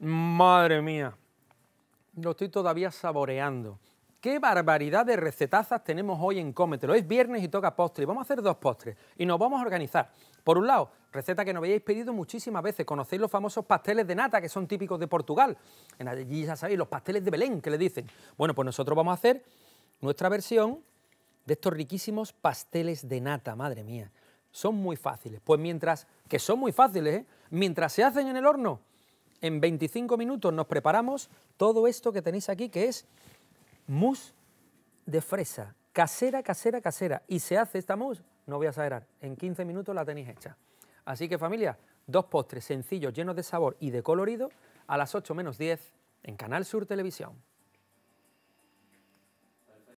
Madre mía, lo estoy todavía saboreando. ¿Qué barbaridad de recetazas tenemos hoy en Cómetelo? Es viernes y toca postre. Vamos a hacer dos postres y nos vamos a organizar. Por un lado, receta que nos habéis pedido muchísimas veces. Conocéis los famosos pasteles de nata que son típicos de Portugal. En allí ya sabéis, los pasteles de Belén que le dicen. Bueno, pues nosotros vamos a hacer nuestra versión de estos riquísimos pasteles de nata, madre mía. Son muy fáciles. Pues mientras, que son muy fáciles, ¿eh? mientras se hacen en el horno, en 25 minutos nos preparamos todo esto que tenéis aquí, que es mousse de fresa, casera, casera, casera. Y se hace esta mousse, no voy a exagerar, en 15 minutos la tenéis hecha. Así que familia, dos postres sencillos, llenos de sabor y de colorido, a las 8 menos 10 en Canal Sur Televisión.